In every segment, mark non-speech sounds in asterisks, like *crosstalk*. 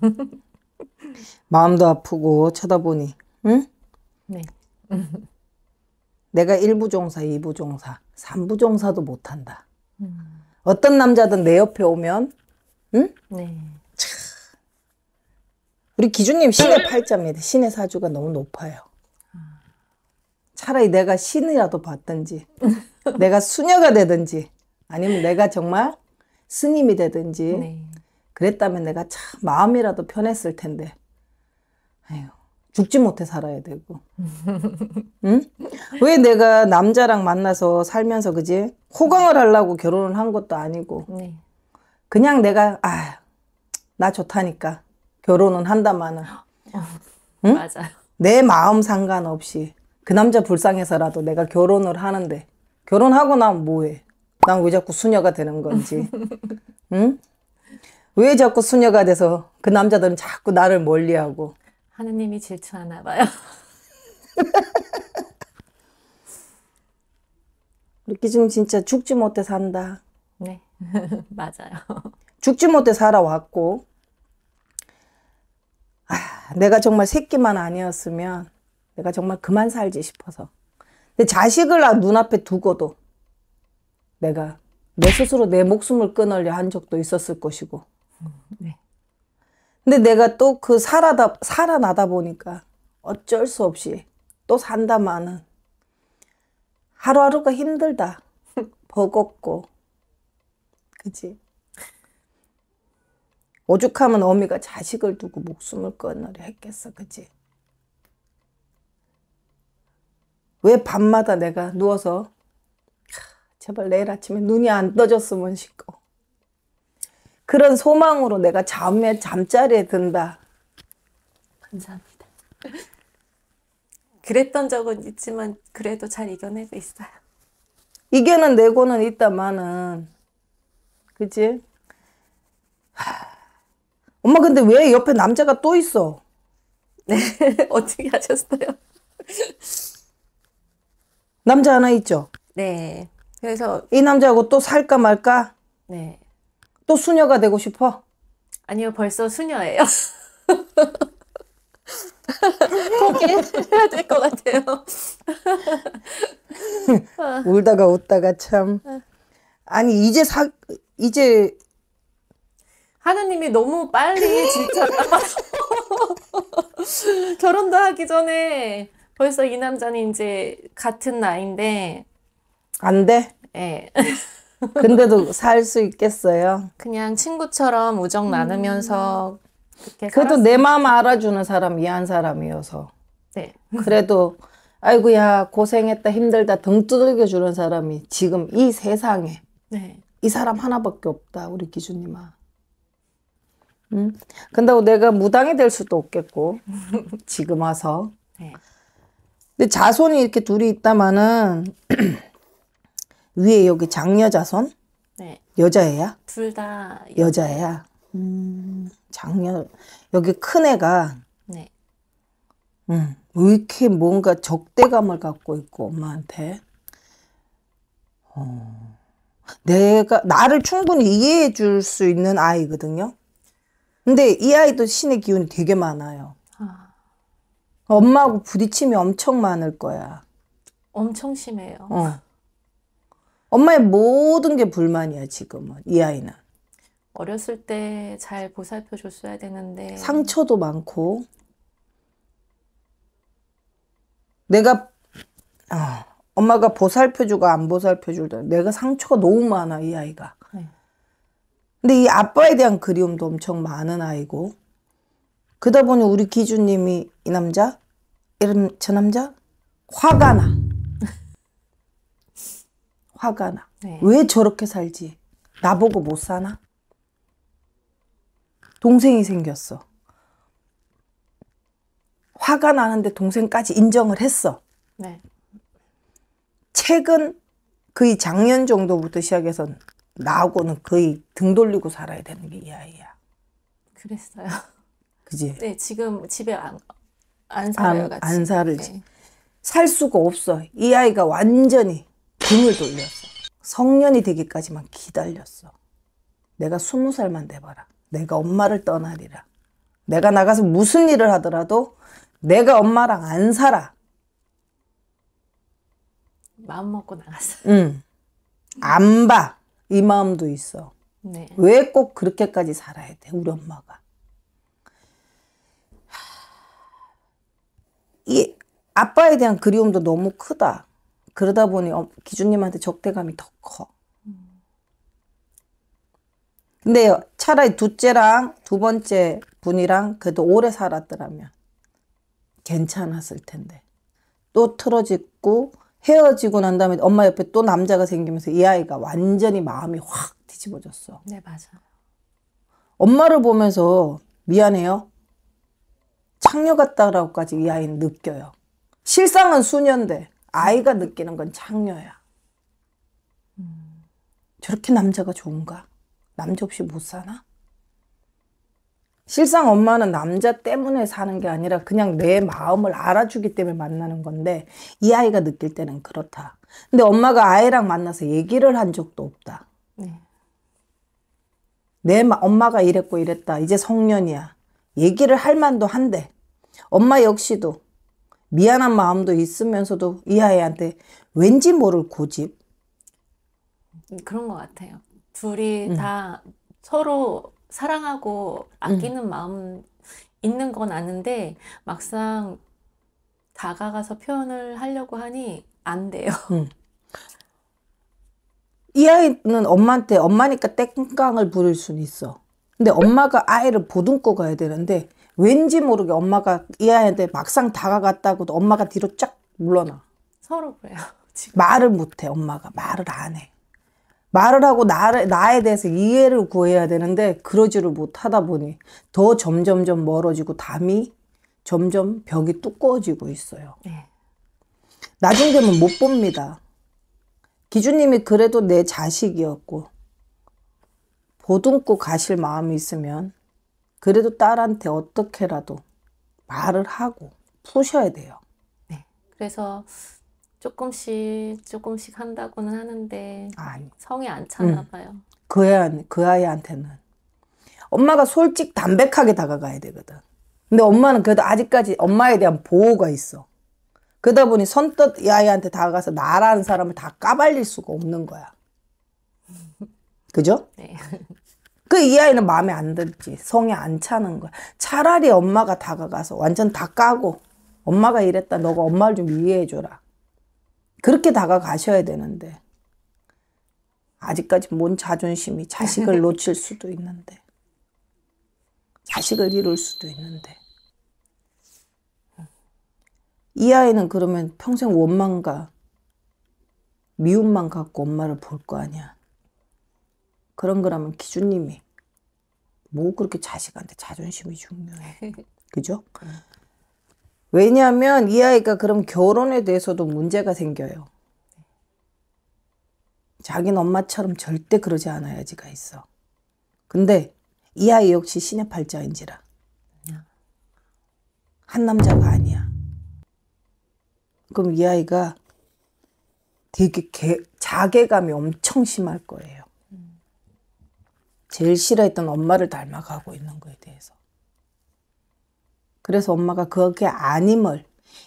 *laughs* 마음도 아프고 쳐다보니 응? 네. *laughs* 내가 1부 종사, 2부 종사, 3부 종사도 못한다. 음. 어떤 남자든 내 옆에 오면 응? 네. 차. 우리 기준님 신의 팔자입니다. 신의 사주가 너무 높아요. 차라리 내가 신이라도 받든지 *laughs* 내가 수녀가 되든지 아니면 내가 정말 스님이 되든지 네. 그랬다면 내가 참 마음이라도 편했을 텐데. 아유, 죽지 못해 살아야 되고. *laughs* 응? 왜 내가 남자랑 만나서 살면서 그지? 호강을 하려고 결혼을 한 것도 아니고. 네. 그냥 내가 아, 나 좋다니까 결혼은 한다마는. 어, 응? 맞아요. 내 마음 상관없이 그 남자 불쌍해서라도 내가 결혼을 하는데 결혼하고 나면 뭐해? 난 왜 자꾸 수녀가 되는 건지. *laughs* 응? 왜 자꾸 수녀가 돼서 그 남자들은 자꾸 나를 멀리하고 하느님이 질투하나 봐요. *laughs* 우리 기중 진짜 죽지 못해 산다. 네, *laughs* 맞아요. 죽지 못해 살아왔고, 아, 내가 정말 새끼만 아니었으면 내가 정말 그만 살지 싶어서. 내 자식을 눈앞에 두고도 내가 내 스스로 내 목숨을 끊으려 한 적도 있었을 것이고, 네. 근데 내가 또 그 살아다, 살아나다 보니까 어쩔 수 없이 또 산다마는 하루하루가 힘들다. *laughs* 버겁고. 그치 오죽하면 어미가 자식을 두고 목숨을 끊으려 했겠어. 그치왜 밤마다 내가 누워서 제발 내일 아침에 눈이 안 떠졌으면 싶고 그런 소망으로 내가 잠에 잠자리에 든다. 감사합니다. 그랬던 적은 있지만 그래도 잘 이겨내고 있어요. 이겨내고는 있다마는 그치? 엄마 근데 왜 옆에 남자가 또 있어? 네 *laughs* 어떻게 하셨어요? 남자 하나 있죠? 네 그래서 이 남자하고 또 살까 말까? 네또 수녀가 되고 싶어? 아니요, 벌써 수녀예요. 포기해야 *laughs* 될 것 같아요. *laughs* 울다가 웃다가 참. 아니 이제 사 이제 하느님이 너무 빨리 진짜 *laughs* 결혼도 하기 전에 벌써 이 남자는 이제 같은 나이인데 안 돼? 예. 네. 근데도 살 수 있겠어요? 그냥 친구처럼 우정 나누면서 음. 그래도 내 마음 알아주는 사람이 한 사람이어서 네. 그래도 아이고야 고생했다 힘들다 등 두들겨 주는 사람이 지금 이 세상에 네. 이 사람 하나밖에 없다 우리 기준님아 응? 근데 내가 무당이 될 수도 없겠고 *laughs* 지금 와서 네. 근데 자손이 이렇게 둘이 있다마는 *clears throat* 위에 여기 장녀자손? 네. 여자애야? 둘 다 여자애야. 음, 장녀 여기 큰 애가 네. 음, 왜 이렇게 뭔가 적대감을 갖고 있고 엄마한테. 어. 내가 나를 충분히 이해해 줄 수 있는 아이거든요. 근데 이 아이도 신의 기운이 되게 많아요. 아. 엄마하고 부딪힘이 엄청 많을 거야. 엄청 심해요. 어. 엄마의 모든 게 불만이야 지금은 이 아이는. 어렸을 때 잘 보살펴 줬어야 되는데 상처도 많고 내가 아, 엄마가 보살펴 주고 안 보살펴 줄때 내가 상처가 너무 많아 이 아이가. 네. 근데 이 아빠에 대한 그리움도 엄청 많은 아이고 그러다 보니 우리 기준님이 이 남자 이런 저 남자 화가 나. 화가 나. 네. 왜 저렇게 살지? 나보고 못 사나? 동생이 생겼어. 화가 나는데 동생까지 인정을 했어. 네. 최근 거의 작년 정도부터 시작해서 나하고는 거의 등 돌리고 살아야 되는 게 이 아이야. 그랬어요. 그지? 네, 지금 집에 안, 안 살아요, 안, 안 살지. 네. 살 수가 없어. 이 아이가 완전히 등을 돌렸어. 성년이 되기까지만 기다렸어. 내가 스무 살만 돼봐라. 내가 엄마를 떠나리라. 내가 나가서 무슨 일을 하더라도 내가 엄마랑 안 살아. 마음 먹고 나갔어. 응. 안 봐. 이 마음도 있어. 네. 왜꼭 그렇게까지 살아야 돼, 우리 엄마가. 이 아빠에 대한 그리움도 너무 크다. 그러다 보니 어, 기준님한테 적대감이 더 커. 근데 차라리 둘째랑 두 번째 분이랑 그래도 오래 살았더라면 괜찮았을 텐데. 또 틀어지고 헤어지고 난 다음에 엄마 옆에 또 남자가 생기면서 이 아이가 완전히 마음이 확 뒤집어졌어. 네, 맞아. 엄마를 보면서 미안해요. 창녀 같다라고까지 이 아이는 느껴요. 실상은 수녀인데 아이가 느끼는 건 창녀야. 저렇게 남자가 좋은가? 남자 없이 못 사나? 실상 엄마는 남자 때문에 사는 게 아니라 그냥 내 마음을 알아주기 때문에 만나는 건데 이 아이가 느낄 때는 그렇다. 근데 엄마가 아이랑 만나서 얘기를 한 적도 없다. 네. 내 마, 엄마가 이랬고 이랬다. 이제 성년이야. 얘기를 할 만도 한데 엄마 역시도 미안한 마음도 있으면서도 이 아이한테 왠지 모를 고집 그런 것 같아요. 둘이 음. 다 서로 사랑하고 아끼는 음. 마음 있는 건 아는데 막상 다가가서 표현을 하려고 하니 안 돼요. 음. 이 아이는 엄마한테 엄마니까 땡깡을 부릴 수 있어. 근데 엄마가 아이를 보듬고 가야 되는데 왠지 모르게 엄마가 이 아이한테 막상 다가갔다고도 엄마가 뒤로 쫙 물러나. 서로 그래요. *laughs* 지금. 말을 못해 엄마가 말을 안 해. 말을 하고 나를, 나에 대해서 이해를 구해야 되는데 그러지를 못하다 보니 더 점점점 멀어지고 담이 점점 벽이 두꺼워지고 있어요. 네. 나중 되면 못 봅니다. 기준님이 그래도 내 자식이었고 보듬고 가실 마음이 있으면 그래도 딸한테 어떻게라도 말을 하고 푸셔야 돼요. 네. 그래서 조금씩 조금씩 한다고는 하는데 아니. 성이 안 차나 음. 봐요. 그, 애, 그 아이한테는 엄마가 솔직 담백하게 다가가야 되거든. 근데 엄마는 그래도 아직까지 엄마에 대한 보호가 있어. 그러다 보니 선뜻 이 아이한테 다가가서 나라는 사람을 다 까발릴 수가 없는 거야. 음. 그죠? 네. *laughs* 그이 아이는 마음에 안 들지. 성에 안 차는 거야. 차라리 엄마가 다가가서 완전 다 까고 엄마가 이랬다. 너가 엄마를 좀 이해해줘라. 그렇게 다가가셔야 되는데. 아직까지 뭔 자존심이 자식을 *laughs* 놓칠 수도 있는데. 자식을 이룰 수도 있는데. 이 아이는 그러면 평생 원망과 미움만 갖고 엄마를 볼 거 아니야. 그런 거라면 기준님이 뭐 그렇게 자식한테 자존심이 중요해. *laughs* 그죠? 왜냐하면 이 아이가 그럼 결혼에 대해서도 문제가 생겨요. 자기는 엄마처럼 절대 그러지 않아야지가 있어. 근데 이 아이 역시 신의 팔자인지라. 한 남자가 아니야. 그럼 이 아이가 되게 개, 자괴감이 엄청 심할 거예요. 제일 싫어했던 엄마를 닮아가고 있는 거에 대해서. 그래서 엄마가 그게 아님을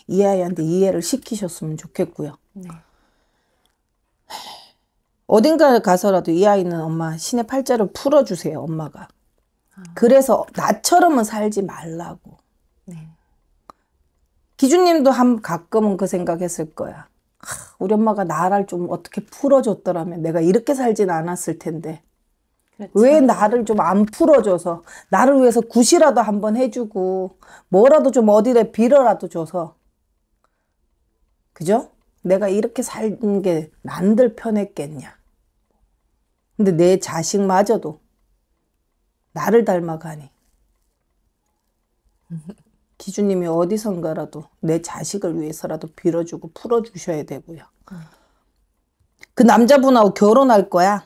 이 아이한테 이해를 시키셨으면 좋겠고요. 네. 어딘가 가서라도 이 아이는 엄마 신의 팔자를 풀어주세요, 엄마가. 아. 그래서 나처럼은 살지 말라고. 네. 기준님도 한 가끔은 그 생각했을 거야. 우리 엄마가 나를 좀 어떻게 풀어줬더라면 내가 이렇게 살진 않았을 텐데. 그렇죠. 왜 나를 좀 안 풀어줘서 나를 위해서 굿이라도 한번 해주고 뭐라도 좀 어디에 빌어라도 줘서 그죠? 내가 이렇게 산게 난들 편했겠냐. 근데 내 자식마저도 나를 닮아가니 *laughs* 기준님이 어디선가라도 내 자식을 위해서라도 빌어주고 풀어주셔야 되고요. 음. 그 남자분하고 결혼할 거야.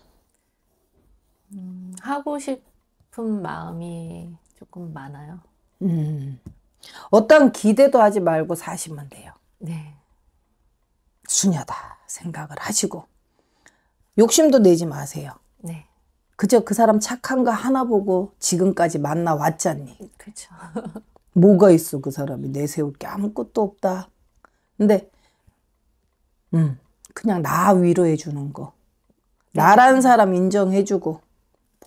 하고 싶은 마음이 조금 많아요. 음. 어떤 기대도 하지 말고 사시면 돼요. 네. 수녀다 생각을 하시고 욕심도 내지 마세요. 네. 그저 그 사람 착한 거 하나 보고 지금까지 만나 왔잖니. 그렇죠. *laughs* 뭐가 있어 그 사람이 내세울 게 아무것도 없다. 근데 음 그냥 나 위로해 주는 거. 나란 사람 인정해 주고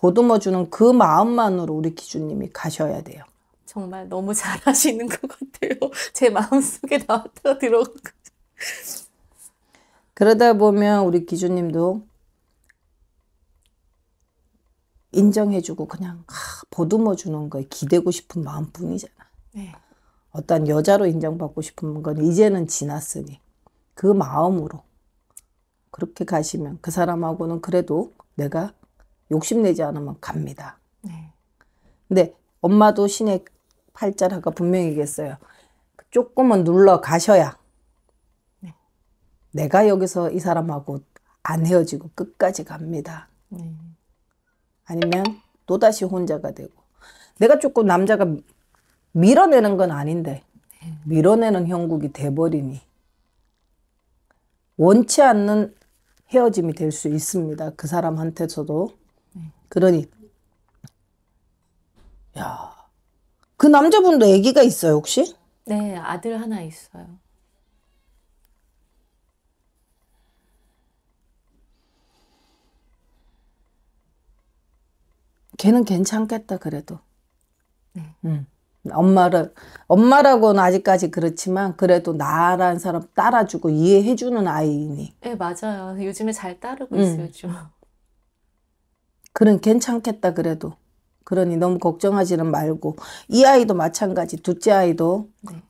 보듬어 주는 그 마음만으로 우리 기준님이 가셔야 돼요. 정말 너무 잘하시는 것 같아요. *laughs* 제 마음속에 나왔다가 들어간 그러다 보면 우리 기준님도 인정해주고 그냥 아, 보듬어 주는 거에 기대고 싶은 마음뿐이잖아. 네. 어떤 여자로 인정받고 싶은 건 이제는 지났으니 그 마음으로 그렇게 가시면 그 사람하고는 그래도 내가 욕심내지 않으면 갑니다. 네. 근데 엄마도 신의 팔자라가 분명히 겠어요 조금은 눌러 가셔야 네. 내가 여기서 이 사람하고 안 헤어지고 끝까지 갑니다. 네. 아니면 또다시 혼자가 되고 내가 조금 남자가 밀어내는 건 아닌데 네. 밀어내는 형국이 돼버리니 원치 않는 헤어짐이 될 수 있습니다. 그 사람한테서도 그러니 야. 그 남자분도 아기가 있어요, 혹시? 네, 아들 하나 있어요. 걔는 괜찮겠다 그래도. 응. 네. 음. 엄마를 엄마라고는 아직까지 그렇지만 그래도 나란 사람 따라주고 이해해주는 아이니. 네 맞아요. 요즘에 잘 따르고 응. 음. 있어요 좀. 그런 괜찮겠다 그래도 그러니 너무 걱정하지는 말고 이 아이도 마찬가지 둘째 아이도 네.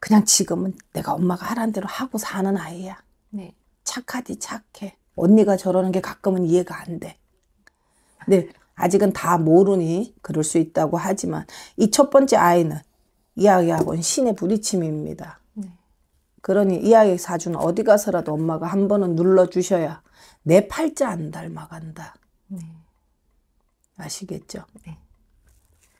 그냥 지금은 내가 엄마가 하란 대로 하고 사는 아이야 네. 착하지 착해 언니가 저러는 게 가끔은 이해가 안돼 근데 네, 아직은 다 모르니 그럴 수 있다고 하지만 이 첫 번째 아이는 이 아이하고는 신의 부딪힘입니다 네. 그러니 이 아이 사주는 어디 가서라도 엄마가 한 번은 눌러주셔야 내 팔자 안 닮아간다 네. 아시겠죠? 네.